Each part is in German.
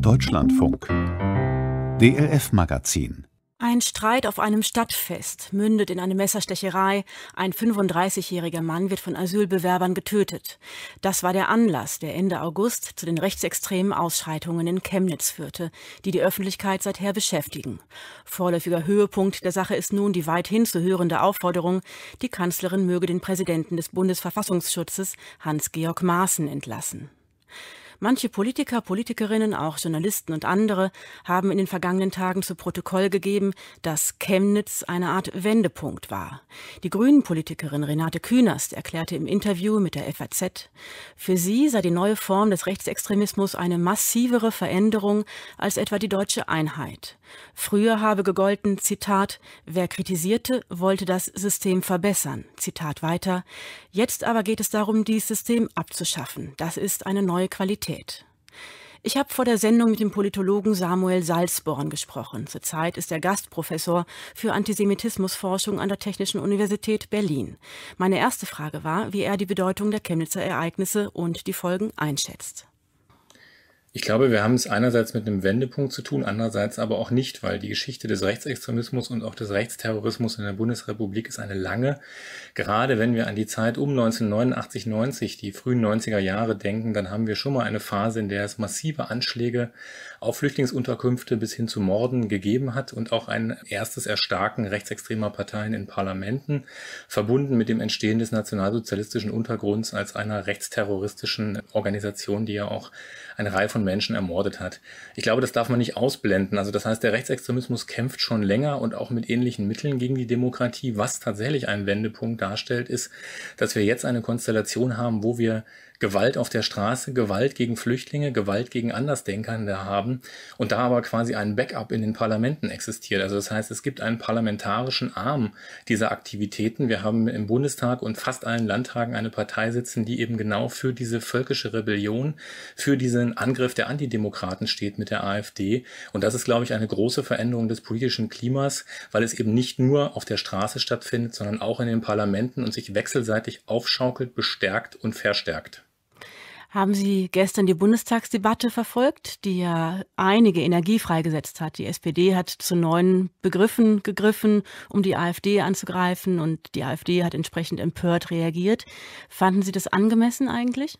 Deutschlandfunk DLF Magazin ein Streit auf einem Stadtfest mündet in eine Messerstecherei. Ein 35-jähriger Mann wird von Asylbewerbern getötet. Das war der Anlass, der Ende August zu den rechtsextremen Ausschreitungen in Chemnitz führte, die die Öffentlichkeit seither beschäftigen. Vorläufiger Höhepunkt der Sache ist nun die weithin zu hörende Aufforderung, die Kanzlerin möge den Präsidenten des Bundesverfassungsschutzes Hans-Georg Maaßen entlassen. Manche Politiker, Politikerinnen, auch Journalisten und andere haben in den vergangenen Tagen zu Protokoll gegeben, dass Chemnitz eine Art Wendepunkt war. Die Grünen-Politikerin Renate Künast erklärte im Interview mit der FAZ, für sie sei die neue Form des Rechtsextremismus eine massivere Veränderung als etwa die deutsche Einheit. Früher habe gegolten, Zitat, wer kritisierte, wollte das System verbessern. Zitat weiter. Jetzt aber geht es darum, dieses System abzuschaffen. Das ist eine neue Qualität. Identität. Ich habe vor der Sendung mit dem Politologen Samuel Salzborn gesprochen. Zurzeit ist er Gastprofessor für Antisemitismusforschung an der Technischen Universität Berlin. Meine erste Frage war, wie er die Bedeutung der Chemnitzer Ereignisse und die Folgen einschätzt. Ich glaube, wir haben es einerseits mit einem Wendepunkt zu tun, andererseits aber auch nicht, weil die Geschichte des Rechtsextremismus und auch des Rechtsterrorismus in der Bundesrepublik ist eine lange. Gerade wenn wir an die Zeit um 1989, 90, die frühen 90er Jahre denken, dann haben wir schon mal eine Phase, in der es massive Anschläge auf Flüchtlingsunterkünfte bis hin zu Morden gegeben hat und auch ein erstes Erstarken rechtsextremer Parteien in Parlamenten, verbunden mit dem Entstehen des nationalsozialistischen Untergrunds als einer rechtsterroristischen Organisation, die ja auch eine Reihe von Menschen ermordet hat. Ich glaube, das darf man nicht ausblenden. Also das heißt, der Rechtsextremismus kämpft schon länger und auch mit ähnlichen Mitteln gegen die Demokratie. Was tatsächlich einen Wendepunkt darstellt, ist, dass wir jetzt eine Konstellation haben, wo wir Gewalt auf der Straße, Gewalt gegen Flüchtlinge, Gewalt gegen Andersdenkern da haben und da aber quasi ein Backup in den Parlamenten existiert. Also das heißt, es gibt einen parlamentarischen Arm dieser Aktivitäten. Wir haben im Bundestag und fast allen Landtagen eine Partei sitzen, die eben genau für diese völkische Rebellion, für diesen Angriff der Antidemokraten steht mit der AfD. Und das ist, glaube ich, eine große Veränderung des politischen Klimas, weil es eben nicht nur auf der Straße stattfindet, sondern auch in den Parlamenten und sich wechselseitig aufschaukelt, bestärkt und verstärkt. Haben Sie gestern die Bundestagsdebatte verfolgt, die ja einige Energie freigesetzt hat? Die SPD hat zu neuen Begriffen gegriffen, um die AfD anzugreifen und die AfD hat entsprechend empört reagiert. Fanden Sie das angemessen eigentlich?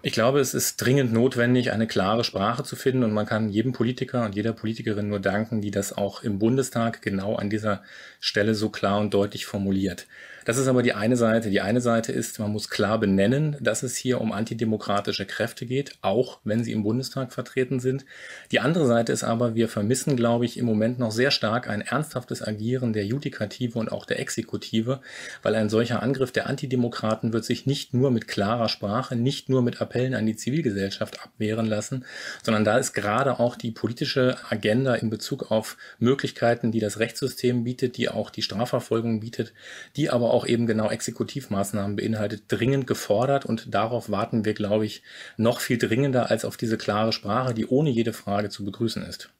Ich glaube, es ist dringend notwendig, eine klare Sprache zu finden und man kann jedem Politiker und jeder Politikerin nur danken, die das auch im Bundestag genau an dieser Stelle so klar und deutlich formuliert. Das ist aber die eine Seite. Die eine Seite ist, man muss klar benennen, dass es hier um antidemokratische Kräfte geht, auch wenn sie im Bundestag vertreten sind. Die andere Seite ist aber, wir vermissen, glaube ich, im Moment noch sehr stark ein ernsthaftes Agieren der Judikative und auch der Exekutive, weil ein solcher Angriff der Antidemokraten wird sich nicht nur mit klarer Sprache, nicht nur mit Appellen an die Zivilgesellschaft abwehren lassen, sondern da ist gerade auch die politische Agenda in Bezug auf Möglichkeiten, die das Rechtssystem bietet, die auch die Strafverfolgung bietet, die aber auch auch eben genau Exekutivmaßnahmen beinhaltet, dringend gefordert. Und darauf warten wir, glaube ich, noch viel dringender als auf diese klare Sprache, die ohne jede Frage zu begrüßen ist.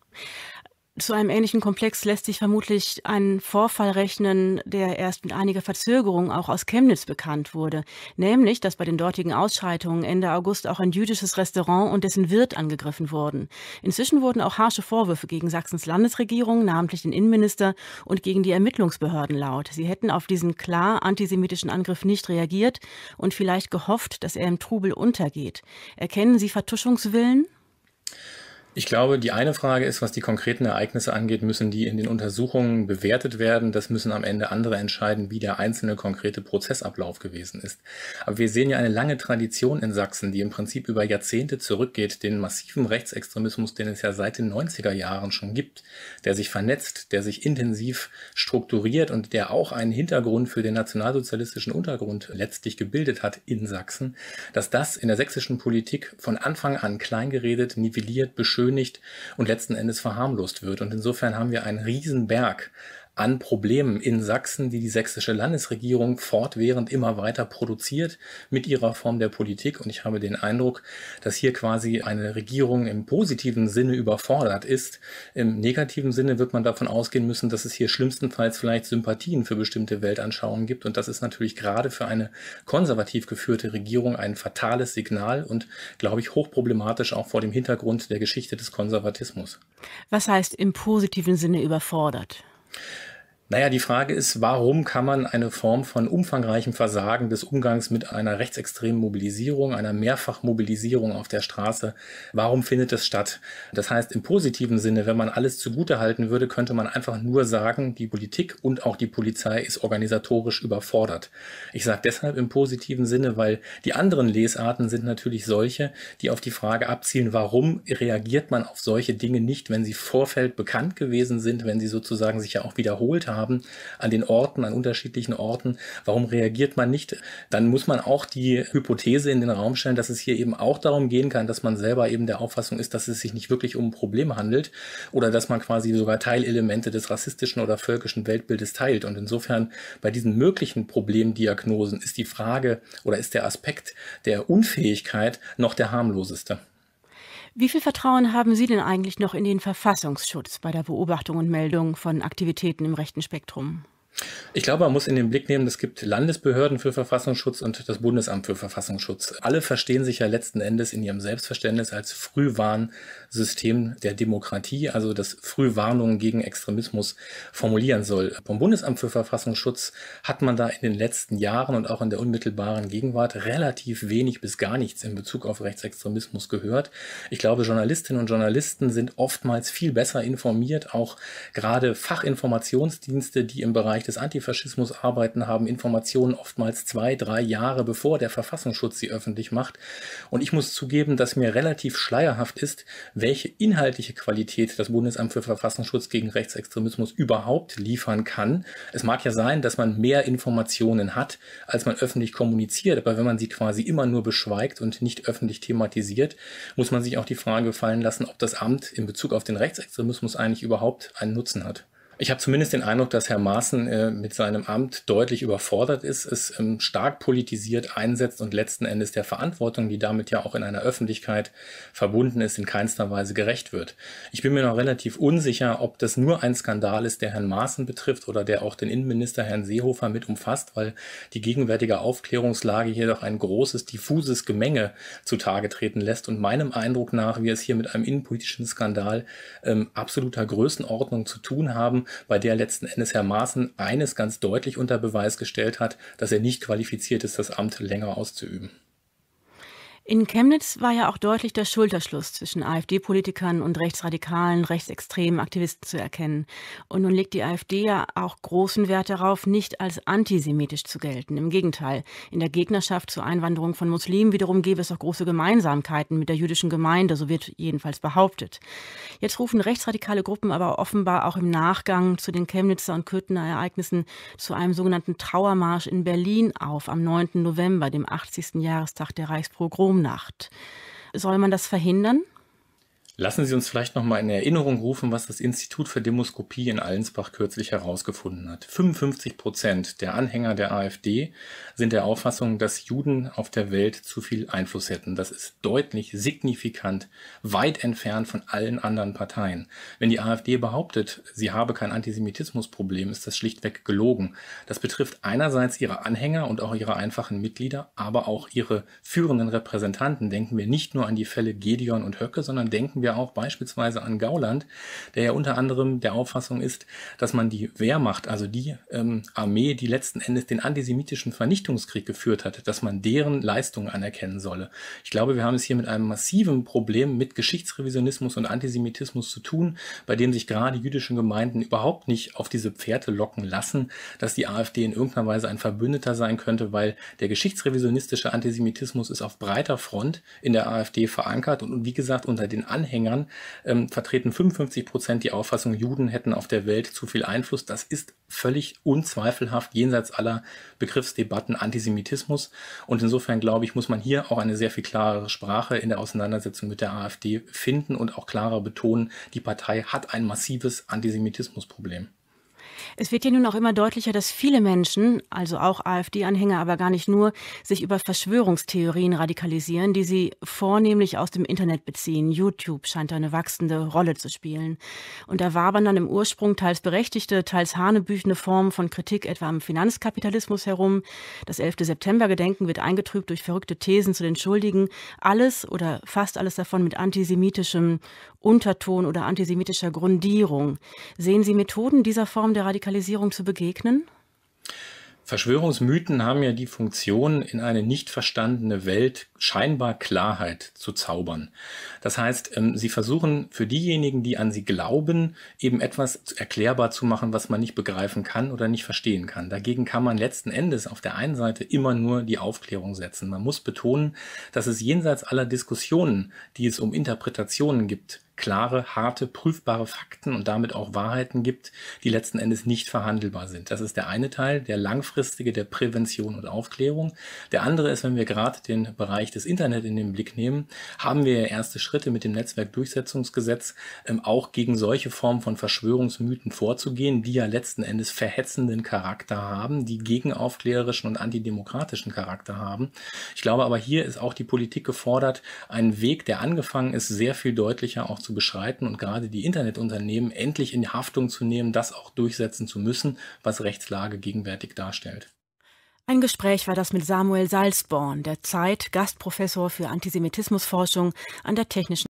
Zu einem ähnlichen Komplex lässt sich vermutlich ein Vorfall rechnen, der erst mit einiger Verzögerung auch aus Chemnitz bekannt wurde, nämlich, dass bei den dortigen Ausschreitungen Ende August auch ein jüdisches Restaurant und dessen Wirt angegriffen wurden. Inzwischen wurden auch harsche Vorwürfe gegen Sachsens Landesregierung, namentlich den Innenminister und gegen die Ermittlungsbehörden laut. Sie hätten auf diesen klar antisemitischen Angriff nicht reagiert und vielleicht gehofft, dass er im Trubel untergeht. Erkennen Sie Vertuschungswillen? Ich glaube, die eine Frage ist, was die konkreten Ereignisse angeht, müssen die in den Untersuchungen bewertet werden. Das müssen am Ende andere entscheiden, wie der einzelne konkrete Prozessablauf gewesen ist. Aber wir sehen ja eine lange Tradition in Sachsen, die im Prinzip über Jahrzehnte zurückgeht, den massiven Rechtsextremismus, den es ja seit den 90er Jahren schon gibt, der sich vernetzt, der sich intensiv strukturiert und der auch einen Hintergrund für den nationalsozialistischen Untergrund letztlich gebildet hat in Sachsen, dass das in der sächsischen Politik von Anfang an kleingeredet, nivelliert, beschönigt, beschönigt und letzten Endes verharmlost wird. Und insofern haben wir einen riesen an Problemen in Sachsen, die die sächsische Landesregierung fortwährend immer weiter produziert mit ihrer Form der Politik. Und ich habe den Eindruck, dass hier quasi eine Regierung im positiven Sinne überfordert ist. Im negativen Sinne wird man davon ausgehen müssen, dass es hier schlimmstenfalls vielleicht Sympathien für bestimmte Weltanschauungen gibt. Und das ist natürlich gerade für eine konservativ geführte Regierung ein fatales Signal und, glaube ich, hochproblematisch auch vor dem Hintergrund der Geschichte des Konservatismus. Was heißt im positiven Sinne überfordert? Naja, die Frage ist, warum kann man eine Form von umfangreichem Versagen des Umgangs mit einer rechtsextremen Mobilisierung, einer Mehrfachmobilisierung auf der Straße, warum findet es statt? Das heißt, im positiven Sinne, wenn man alles zugutehalten würde, könnte man einfach nur sagen, die Politik und auch die Polizei ist organisatorisch überfordert. Ich sage deshalb im positiven Sinne, weil die anderen Lesarten sind natürlich solche, die auf die Frage abzielen, warum reagiert man auf solche Dinge nicht, wenn sie Vorfeld bekannt gewesen sind, wenn sie sozusagen sich ja auch wiederholt haben haben an den Orten, an unterschiedlichen Orten. Warum reagiert man nicht? Dann muss man auch die Hypothese in den Raum stellen, dass es hier eben auch darum gehen kann, dass man selber eben der Auffassung ist, dass es sich nicht wirklich um ein Problem handelt oder dass man quasi sogar Teilelemente des rassistischen oder völkischen Weltbildes teilt. Und insofern bei diesen möglichen Problemdiagnosen ist die Frage oder ist der Aspekt der Unfähigkeit noch der harmloseste. Wie viel Vertrauen haben Sie denn eigentlich noch in den Verfassungsschutz bei der Beobachtung und Meldung von Aktivitäten im rechten Spektrum? Ich glaube, man muss in den Blick nehmen, es gibt Landesbehörden für Verfassungsschutz und das Bundesamt für Verfassungsschutz. Alle verstehen sich ja letzten Endes in ihrem Selbstverständnis als Frühwarnsystem der Demokratie, also das Frühwarnungen gegen Extremismus formulieren soll. Vom Bundesamt für Verfassungsschutz hat man da in den letzten Jahren und auch in der unmittelbaren Gegenwart relativ wenig bis gar nichts in Bezug auf Rechtsextremismus gehört. Ich glaube, Journalistinnen und Journalisten sind oftmals viel besser informiert, auch gerade Fachinformationsdienste, die im Bereich Bereich des Antifaschismus arbeiten, haben Informationen oftmals zwei, drei Jahre bevor der Verfassungsschutz sie öffentlich macht. Und ich muss zugeben, dass mir relativ schleierhaft ist, welche inhaltliche Qualität das Bundesamt für Verfassungsschutz gegen Rechtsextremismus überhaupt liefern kann. Es mag ja sein, dass man mehr Informationen hat, als man öffentlich kommuniziert, aber wenn man sie quasi immer nur beschweigt und nicht öffentlich thematisiert, muss man sich auch die Frage fallen lassen, ob das Amt in Bezug auf den Rechtsextremismus eigentlich überhaupt einen Nutzen hat. Ich habe zumindest den Eindruck, dass Herr Maaßen äh, mit seinem Amt deutlich überfordert ist, es ähm, stark politisiert einsetzt und letzten Endes der Verantwortung, die damit ja auch in einer Öffentlichkeit verbunden ist, in keinster Weise gerecht wird. Ich bin mir noch relativ unsicher, ob das nur ein Skandal ist, der Herrn Maaßen betrifft oder der auch den Innenminister Herrn Seehofer mit umfasst, weil die gegenwärtige Aufklärungslage hier doch ein großes, diffuses Gemenge zutage treten lässt und meinem Eindruck nach wir es hier mit einem innenpolitischen Skandal ähm, absoluter Größenordnung zu tun haben, bei der letzten Endes Herr Maaßen eines ganz deutlich unter Beweis gestellt hat, dass er nicht qualifiziert ist, das Amt länger auszuüben. In Chemnitz war ja auch deutlich der Schulterschluss zwischen AfD-Politikern und rechtsradikalen, rechtsextremen Aktivisten zu erkennen. Und nun legt die AfD ja auch großen Wert darauf, nicht als antisemitisch zu gelten. Im Gegenteil, in der Gegnerschaft zur Einwanderung von Muslimen wiederum gäbe es auch große Gemeinsamkeiten mit der jüdischen Gemeinde, so wird jedenfalls behauptet. Jetzt rufen rechtsradikale Gruppen aber offenbar auch im Nachgang zu den Chemnitzer und Kürtener Ereignissen zu einem sogenannten Trauermarsch in Berlin auf am 9. November, dem 80. Jahrestag der Reichspogrom Traumnacht. Soll man das verhindern? Lassen Sie uns vielleicht nochmal in Erinnerung rufen, was das Institut für Demoskopie in Allensbach kürzlich herausgefunden hat. 55 Prozent der Anhänger der AfD sind der Auffassung, dass Juden auf der Welt zu viel Einfluss hätten. Das ist deutlich signifikant, weit entfernt von allen anderen Parteien. Wenn die AfD behauptet, sie habe kein Antisemitismusproblem, ist das schlichtweg gelogen. Das betrifft einerseits ihre Anhänger und auch ihre einfachen Mitglieder, aber auch ihre führenden Repräsentanten. Denken wir nicht nur an die Fälle Gedeon und Höcke, sondern denken wir wir auch beispielsweise an Gauland, der ja unter anderem der Auffassung ist, dass man die Wehrmacht, also die ähm, Armee, die letzten Endes den antisemitischen Vernichtungskrieg geführt hat, dass man deren Leistungen anerkennen solle. Ich glaube, wir haben es hier mit einem massiven Problem mit Geschichtsrevisionismus und Antisemitismus zu tun, bei dem sich gerade jüdische Gemeinden überhaupt nicht auf diese Pferde locken lassen, dass die AfD in irgendeiner Weise ein Verbündeter sein könnte, weil der geschichtsrevisionistische Antisemitismus ist auf breiter Front in der AfD verankert und wie gesagt unter den Anhängern Anhängern ähm, vertreten 55 Prozent die Auffassung, Juden hätten auf der Welt zu viel Einfluss. Das ist völlig unzweifelhaft jenseits aller Begriffsdebatten Antisemitismus. Und insofern glaube ich, muss man hier auch eine sehr viel klarere Sprache in der Auseinandersetzung mit der AfD finden und auch klarer betonen, die Partei hat ein massives Antisemitismusproblem. Es wird ja nun auch immer deutlicher, dass viele Menschen, also auch AfD-Anhänger, aber gar nicht nur, sich über Verschwörungstheorien radikalisieren, die sie vornehmlich aus dem Internet beziehen. YouTube scheint da eine wachsende Rolle zu spielen. Und da wabern dann im Ursprung teils berechtigte, teils hanebüchende Formen von Kritik etwa am Finanzkapitalismus herum. Das 11. September-Gedenken wird eingetrübt durch verrückte Thesen zu den Schuldigen. Alles oder fast alles davon mit antisemitischem Unterton oder antisemitischer Grundierung. Sehen Sie Methoden dieser Form der Radikalisierung? Radikalisierung zu begegnen? Verschwörungsmythen haben ja die Funktion, in eine nicht verstandene Welt scheinbar Klarheit zu zaubern. Das heißt, ähm, sie versuchen für diejenigen, die an sie glauben, eben etwas erklärbar zu machen, was man nicht begreifen kann oder nicht verstehen kann. Dagegen kann man letzten Endes auf der einen Seite immer nur die Aufklärung setzen. Man muss betonen, dass es jenseits aller Diskussionen, die es um Interpretationen gibt, klare, harte, prüfbare Fakten und damit auch Wahrheiten gibt, die letzten Endes nicht verhandelbar sind. Das ist der eine Teil, der langfristige der Prävention und Aufklärung. Der andere ist, wenn wir gerade den Bereich des Internet in den Blick nehmen, haben wir erste Schritte mit dem Netzwerkdurchsetzungsgesetz ähm, auch gegen solche Formen von Verschwörungsmythen vorzugehen, die ja letzten Endes verhetzenden Charakter haben, die gegenaufklärerischen und antidemokratischen Charakter haben. Ich glaube aber hier ist auch die Politik gefordert, einen Weg, der angefangen ist, sehr viel deutlicher auch zu zu beschreiten und gerade die Internetunternehmen endlich in Haftung zu nehmen, das auch durchsetzen zu müssen, was Rechtslage gegenwärtig darstellt. Ein Gespräch war das mit Samuel Salzborn, der Zeit Gastprofessor für Antisemitismusforschung an der Technischen